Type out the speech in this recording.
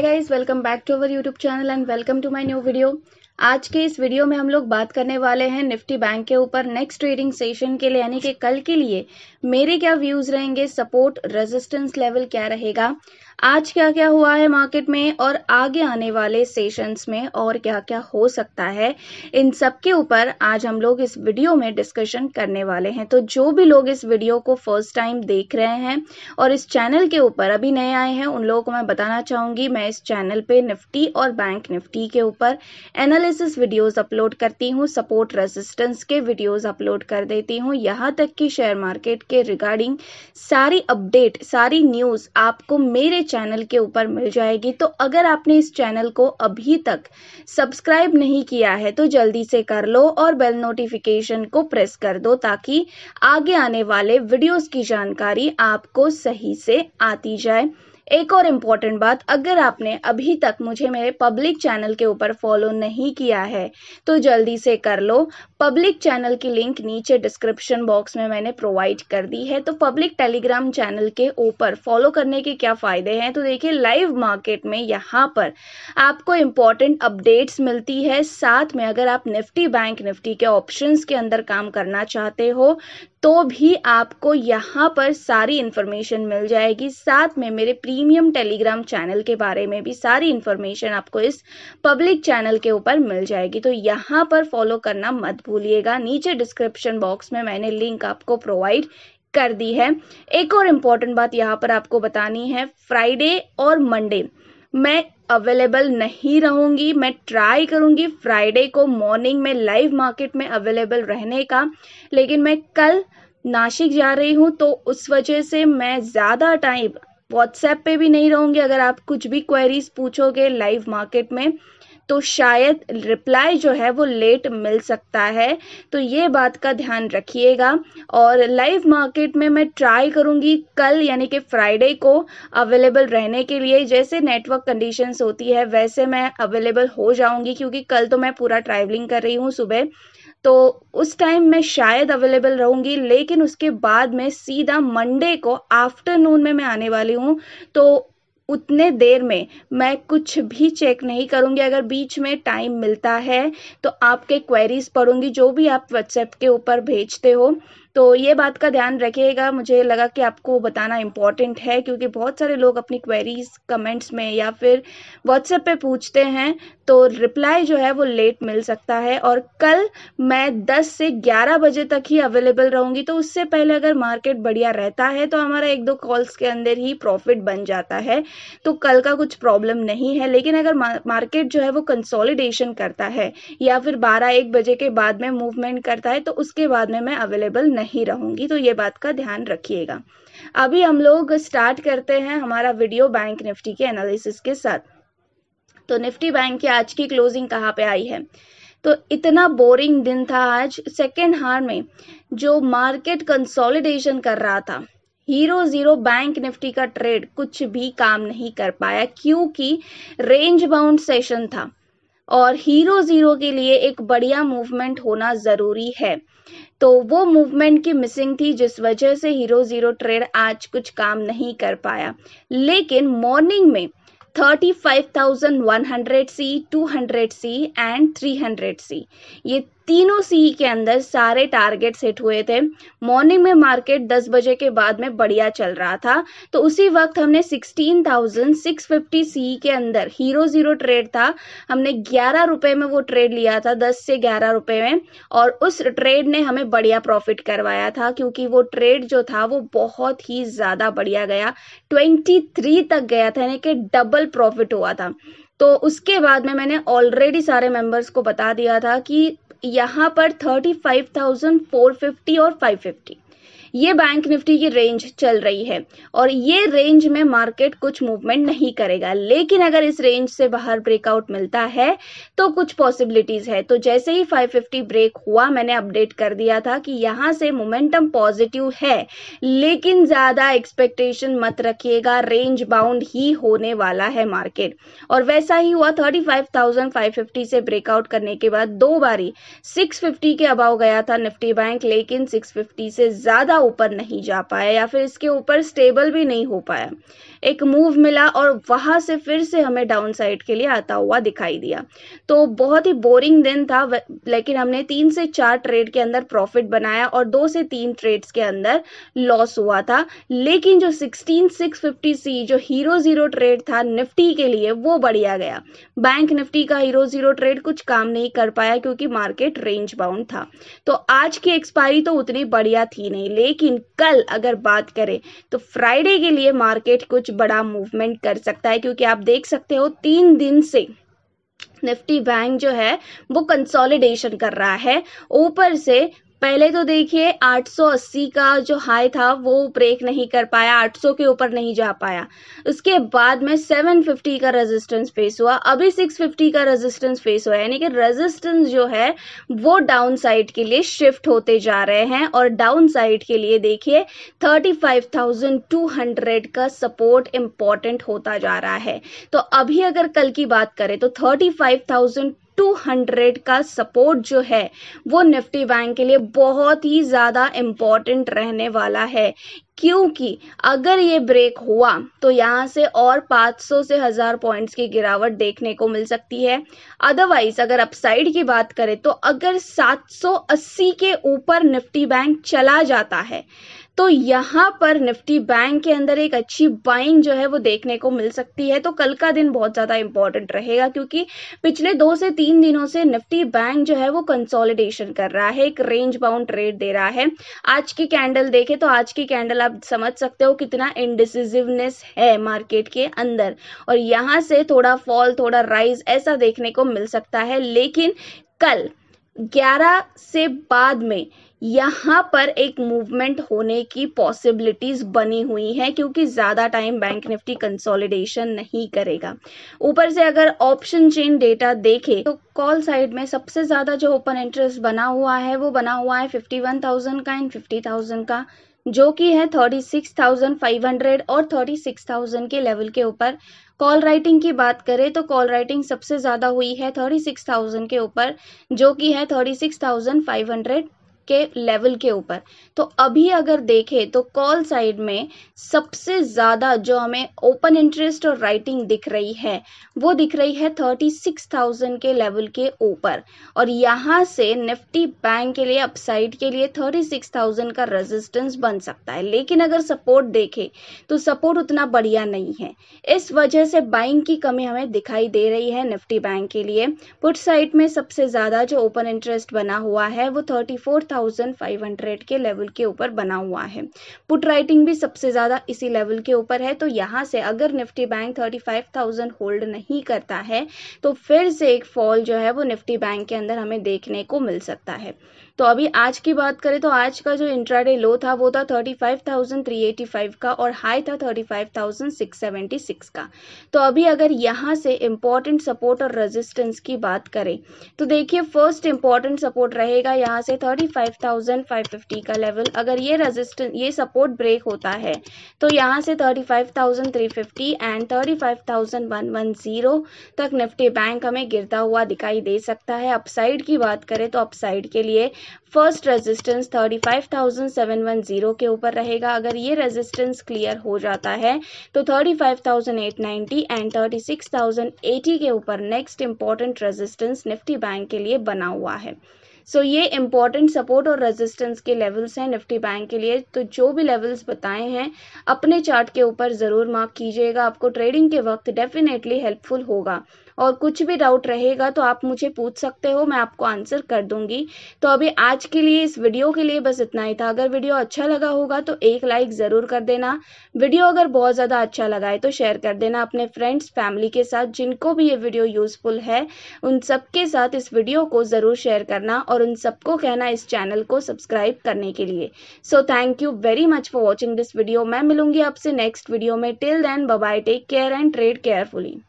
hi guys welcome back to our youtube channel and welcome to my new video आज के इस video में हम लोग बात करने वाले हैं निफ्टी बैंक के ऊपर नेक्स्ट ट्रेडिंग सेशन के लिए यानी कि कल के लिए मेरे क्या व्यूज रहेंगे सपोर्ट रेजिस्टेंस लेवल क्या रहेगा आज क्या क्या हुआ है मार्केट में और आगे आने वाले सेशंस में और क्या क्या हो सकता है इन सब के ऊपर आज हम लोग इस वीडियो में डिस्कशन करने वाले हैं तो जो भी लोग इस वीडियो को फर्स्ट टाइम देख रहे हैं और इस चैनल के ऊपर अभी नए आए हैं उन लोगों को मैं बताना चाहूंगी मैं इस चैनल पे निफ्टी और बैंक निफ्टी के ऊपर एनालिस एनालिसिस वीडियोस अपलोड करती हूँ सपोर्ट रेजिस्टेंस के वीडियोस अपलोड कर देती हूँ यहाँ तक कि शेयर मार्केट के रिगार्डिंग सारी अपडेट सारी न्यूज़ आपको मेरे चैनल के ऊपर मिल जाएगी तो अगर आपने इस चैनल को अभी तक सब्सक्राइब नहीं किया है तो जल्दी से कर लो और बेल नोटिफिकेशन को प्रेस कर दो ताकि आगे आने वाले वीडियोज की जानकारी आपको सही से आती जाए एक और इम्पॉर्टेंट बात अगर आपने अभी तक मुझे मेरे पब्लिक चैनल के ऊपर फॉलो नहीं किया है तो जल्दी से कर लो पब्लिक चैनल की लिंक नीचे डिस्क्रिप्शन बॉक्स में मैंने प्रोवाइड कर दी है तो पब्लिक टेलीग्राम चैनल के ऊपर फॉलो करने के क्या फ़ायदे हैं तो देखिए लाइव मार्केट में यहाँ पर आपको इम्पॉर्टेंट अपडेट्स मिलती है साथ में अगर आप निफ्टी बैंक निफ्टी के ऑप्शन के अंदर काम करना चाहते हो तो भी आपको यहाँ पर सारी इन्फॉर्मेशन मिल जाएगी साथ में मेरे प्रीमियम टेलीग्राम चैनल के बारे में भी सारी इन्फॉर्मेशन आपको इस पब्लिक चैनल के ऊपर मिल जाएगी तो यहाँ पर फॉलो करना मत भूलिएगा नीचे डिस्क्रिप्शन बॉक्स में मैंने लिंक आपको प्रोवाइड कर दी है एक और इम्पॉर्टेंट बात यहाँ पर आपको बतानी है फ्राइडे और मंडे मैं अवेलेबल नहीं रहूंगी मैं ट्राई करूंगी फ्राइडे को मॉर्निंग में लाइव मार्केट में अवेलेबल रहने का लेकिन मैं कल नासिक जा रही हूँ तो उस वजह से मैं ज़्यादा टाइम व्हाट्सएप पे भी नहीं रहूंगी अगर आप कुछ भी क्वेरीज पूछोगे लाइव मार्केट में तो शायद रिप्लाई जो है वो लेट मिल सकता है तो ये बात का ध्यान रखिएगा और लाइव मार्केट में मैं ट्राई करूँगी कल यानी कि फ्राइडे को अवेलेबल रहने के लिए जैसे नेटवर्क कंडीशंस होती है वैसे मैं अवेलेबल हो जाऊँगी क्योंकि कल तो मैं पूरा ट्रैवलिंग कर रही हूँ सुबह तो उस टाइम मैं शायद अवेलेबल रहूँगी लेकिन उसके बाद में सीधा मंडे को आफ्टरनून में मैं आने वाली हूँ तो उतने देर में मैं कुछ भी चेक नहीं करूंगी अगर बीच में टाइम मिलता है तो आपके क्वेरीज पढ़ूंगी जो भी आप व्हाट्सएप के ऊपर भेजते हो तो ये बात का ध्यान रखिएगा मुझे लगा कि आपको बताना इम्पॉर्टेंट है क्योंकि बहुत सारे लोग अपनी क्वेरीज कमेंट्स में या फिर व्हाट्सएप पे पूछते हैं तो रिप्लाई जो है वो लेट मिल सकता है और कल मैं 10 से 11 बजे तक ही अवेलेबल रहूँगी तो उससे पहले अगर मार्केट बढ़िया रहता है तो हमारा एक दो कॉल्स के अंदर ही प्रॉफिट बन जाता है तो कल का कुछ प्रॉब्लम नहीं है लेकिन अगर मार्केट जो है वो कंसोलिडेशन करता है या फिर बारह एक बजे के बाद में मूवमेंट करता है तो उसके बाद में मैं अवेलेबल नहीं नहीं रहूंगी तो ये बात का ध्यान रखिएगा अभी हम लोग स्टार्ट करते हैं हमारा वीडियो बैंक निफ्टी के एनालिसिस के साथ तो निफ्टी बैंक की आज की क्लोजिंग कहाँ पे आई है तो इतना बोरिंग दिन था आज सेकेंड हार में जो मार्केट कंसोलिडेशन कर रहा था हीरो जीरो बैंक निफ्टी का ट्रेड कुछ भी काम नहीं कर पाया क्योंकि रेंज बाउंड सेशन था और हीरो जीरो के लिए एक बढ़िया मूवमेंट होना ज़रूरी है तो वो मूवमेंट की मिसिंग थी जिस वजह से हीरो ज़ीरो ट्रेड आज कुछ काम नहीं कर पाया लेकिन मॉर्निंग में 35,100 सी 200 सी एंड 300 सी ये तीनों सी के अंदर सारे टारगेट सेट हुए थे मॉर्निंग में मार्केट 10 बजे के बाद में बढ़िया चल रहा था तो उसी वक्त हमने 16,650 सी के अंदर हीरो जीरो ट्रेड था हमने ग्यारह रुपए में वो ट्रेड लिया था दस से ग्यारह रुपए में और उस ट्रेड ने हमें बढ़िया प्रॉफिट करवाया था क्योंकि वो ट्रेड जो था वो बहुत ही ज़्यादा बढ़िया गया ट्वेंटी तक गया था यानी कि डबल प्रॉफिट हुआ था तो उसके बाद में मैंने ऑलरेडी सारे मेंबर्स को बता दिया था कि यहाँ पर thirty five thousand four fifty और फाइव फिफ्टी ये बैंक निफ्टी की रेंज चल रही है और ये रेंज में मार्केट कुछ मूवमेंट नहीं करेगा लेकिन अगर इस रेंज से बाहर ब्रेकआउट मिलता है तो कुछ पॉसिबिलिटीज है तो जैसे ही 550 ब्रेक हुआ मैंने अपडेट कर दिया था कि यहां से मोमेंटम पॉजिटिव है लेकिन ज्यादा एक्सपेक्टेशन मत रखिएगा रेंज बाउंड ही होने वाला है मार्केट और वैसा ही हुआ थर्टी से ब्रेकआउट करने के बाद दो बारी सिक्स के अबाव गया था निफ्टी बैंक लेकिन सिक्स से ज्यादा ऊपर नहीं जा पाया या फिर इसके ऊपर स्टेबल भी नहीं हो पाया एक मूव मिला और वहां से फिर से हमें डाउन साइड के लिए आता हुआ दिखाई दिया तो बहुत ही बोरिंग दिन था लेकिन हमने तीन से चार ट्रेड के अंदर प्रॉफिट बनाया और दो से तीन ट्रेड्स के अंदर लॉस हुआ था लेकिन जो सिक्सटीन सिक्स फिफ्टी सी जो हीरो जीरो ट्रेड था निफ्टी के लिए वो बढ़िया गया बैंक निफ्टी का हीरो जीरो ट्रेड कुछ काम नहीं कर पाया क्योंकि मार्केट रेंज बाउंड था तो आज की एक्सपायरी तो उतनी बढ़िया थी नहीं लेकिन कल अगर बात करें तो फ्राइडे के लिए मार्केट कुछ कुछ बड़ा मूवमेंट कर सकता है क्योंकि आप देख सकते हो तीन दिन से निफ्टी बैंक जो है वो कंसोलिडेशन कर रहा है ऊपर से पहले तो देखिए 880 का जो हाई था वो ब्रेक नहीं कर पाया 800 के ऊपर नहीं जा पाया उसके बाद में 750 का रेजिस्टेंस फेस हुआ अभी 650 का रेजिस्टेंस फेस हुआ यानी कि रेजिस्टेंस जो है वो डाउन साइड के लिए शिफ्ट होते जा रहे हैं और डाउन साइड के लिए देखिए 35,200 का सपोर्ट इम्पॉर्टेंट होता जा रहा है तो अभी अगर कल की बात करें तो थर्टी 200 का सपोर्ट जो है वो निफ्टी बैंक के लिए बहुत ही ज़्यादा इम्पॉर्टेंट रहने वाला है क्योंकि अगर ये ब्रेक हुआ तो यहाँ से और 500 से हजार पॉइंट्स की गिरावट देखने को मिल सकती है अदरवाइज अगर अपसाइड की बात करें तो अगर 780 के ऊपर निफ्टी बैंक चला जाता है तो यहाँ पर निफ्टी बैंक के अंदर एक अच्छी बाइंग जो है वो देखने को मिल सकती है तो कल का दिन बहुत ज़्यादा इंपॉर्टेंट रहेगा क्योंकि पिछले दो से तीन दिनों से निफ्टी बैंक जो है वो कंसोलिडेशन कर रहा है एक रेंज बाउंड ट्रेड दे रहा है आज की कैंडल देखे तो आज की कैंडल आप समझ सकते हो कितना इनडिसिजिवनेस है मार्केट के अंदर और यहाँ से थोड़ा फॉल थोड़ा राइज ऐसा देखने को मिल सकता है लेकिन कल 2011 से बाद में यहाँ पर एक मूवमेंट होने की पॉसिबिलिटीज बनी हुई हैं क्योंकि ज़्यादा टाइम बैंक निफ्टी कंसोलिडेशन नहीं करेगा ऊपर से अगर ऑप्शन चेन डेटा देखें तो कॉल साइड में सबसे ज़्यादा जो ओपन इंटरेस्ट बना हुआ है वो बना हुआ है 51,000 का एंड 50,000 का जो कि है thirty six thousand five hundred और थर्टी सिक्स थाउजेंड के लेवल के ऊपर कॉल राइटिंग की बात करें तो कॉल राइटिंग सबसे ज़्यादा हुई है थर्टी सिक्स थाउजेंड के ऊपर जो कि है thirty six thousand five hundred के लेवल के ऊपर तो अभी अगर देखें तो कॉल साइड में सबसे ज़्यादा जो हमें ओपन इंटरेस्ट और राइटिंग दिख रही है वो दिख रही है थर्टी सिक्स थाउजेंड के लेवल के ऊपर और यहाँ से निफ्टी बैंक के लिए अपसाइड के लिए थर्टी सिक्स थाउजेंड का रेजिस्टेंस बन सकता है लेकिन अगर सपोर्ट देखें तो सपोर्ट उतना बढ़िया नहीं है इस वजह से बाइंग की कमी हमें दिखाई दे रही है निफ्टी बैंक के लिए पुट साइड में सबसे ज़्यादा जो ओपन इंटरेस्ट बना हुआ है वो थर्टी थाउजेंड के लेवल के ऊपर बना हुआ है पुट राइटिंग भी सबसे ज़्यादा इसी लेवल के ऊपर है तो यहाँ से अगर निफ्टी बैंक 35,000 होल्ड नहीं करता है तो फिर से एक फॉल जो है वो निफ्टी बैंक के अंदर हमें देखने को मिल सकता है तो अभी आज की बात करें तो आज का जो इंट्राडे लो था वो था 35,385 का और हाई था 35,676 का तो अभी अगर यहाँ से इम्पोर्टेंट सपोर्ट और रेजिस्टेंस की बात करें तो देखिए फर्स्ट इम्पोर्टेंट सपोर्ट रहेगा यहाँ से थर्टी 35,550 का लेवल अगर ये रेजिस्टेंस ये सपोर्ट ब्रेक होता है तो यहाँ से 35,350 एंड 35,110 तक निफ्टी बैंक हमें गिरता हुआ दिखाई दे सकता है अपसाइड की बात करें तो अपसाइड के लिए फर्स्ट रेजिस्टेंस 35,710 के ऊपर रहेगा अगर ये रेजिस्टेंस क्लियर हो जाता है तो 35,890 एंड 36,080 के ऊपर next important resistance Nifty bank के लिए बना हुआ है सो so, ये इम्पॉर्टेंट सपोर्ट और रेजिस्टेंस के लेवल्स हैं निफ्टी बैंक के लिए तो जो भी लेवल्स बताए हैं अपने चार्ट के ऊपर ज़रूर मार्क कीजिएगा आपको ट्रेडिंग के वक्त डेफिनेटली हेल्पफुल होगा और कुछ भी डाउट रहेगा तो आप मुझे पूछ सकते हो मैं आपको आंसर कर दूंगी तो अभी आज के लिए इस वीडियो के लिए बस इतना ही था अगर वीडियो अच्छा लगा होगा तो एक लाइक ज़रूर कर देना वीडियो अगर बहुत ज़्यादा अच्छा लगा है तो शेयर कर देना अपने फ्रेंड्स फैमिली के साथ जिनको भी ये वीडियो यूज़फुल है उन सबके साथ इस वीडियो को ज़रूर शेयर करना और उन सबको कहना इस चैनल को सब्सक्राइब करने के लिए so thank you very much for watching this video मैं मिलूंगी आपसे नेक्स्ट वीडियो में till then bye take care and trade carefully